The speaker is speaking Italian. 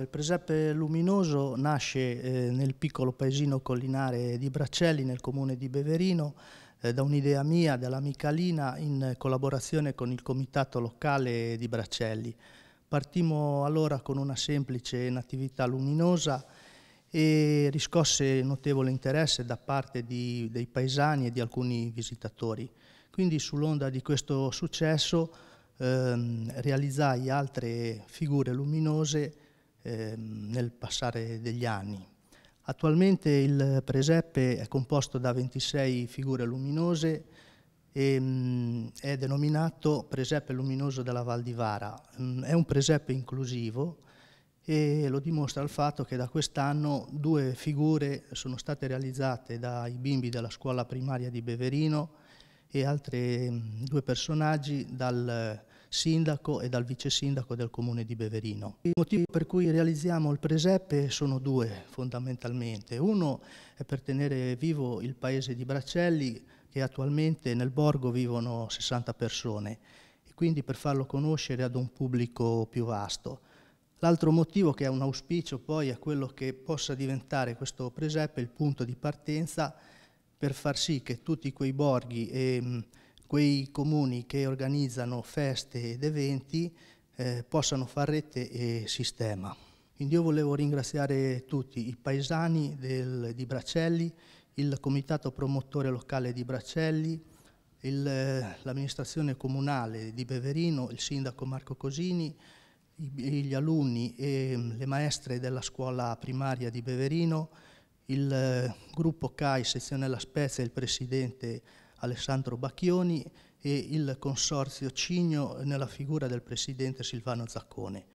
Il presepe luminoso nasce eh, nel piccolo paesino collinare di Braccelli, nel comune di Beverino, eh, da un'idea mia, dell'amica Lina, in collaborazione con il comitato locale di Braccelli. Partimo allora con una semplice natività luminosa e riscosse notevole interesse da parte di, dei paesani e di alcuni visitatori. Quindi sull'onda di questo successo ehm, realizzai altre figure luminose Ehm, nel passare degli anni. Attualmente il presepe è composto da 26 figure luminose e ehm, è denominato presepe luminoso della Val di Vara. Mm, è un presepe inclusivo e lo dimostra il fatto che da quest'anno due figure sono state realizzate dai bimbi della scuola primaria di Beverino e altri mm, due personaggi dal sindaco e dal vice sindaco del comune di Beverino. I motivi per cui realizziamo il presepe sono due fondamentalmente. Uno è per tenere vivo il paese di Braccelli che attualmente nel borgo vivono 60 persone e quindi per farlo conoscere ad un pubblico più vasto. L'altro motivo che è un auspicio poi è quello che possa diventare questo presepe il punto di partenza per far sì che tutti quei borghi e quei comuni che organizzano feste ed eventi eh, possano far rete e sistema. Quindi io volevo ringraziare tutti i paesani del, di Bracelli, il comitato promotore locale di Bracelli, eh, l'amministrazione comunale di Beverino, il sindaco Marco Cosini, i, gli alunni e mm, le maestre della scuola primaria di Beverino, il eh, gruppo CAI sezione La Spezia e il presidente Alessandro Bacchioni e il consorzio Cigno nella figura del presidente Silvano Zaccone.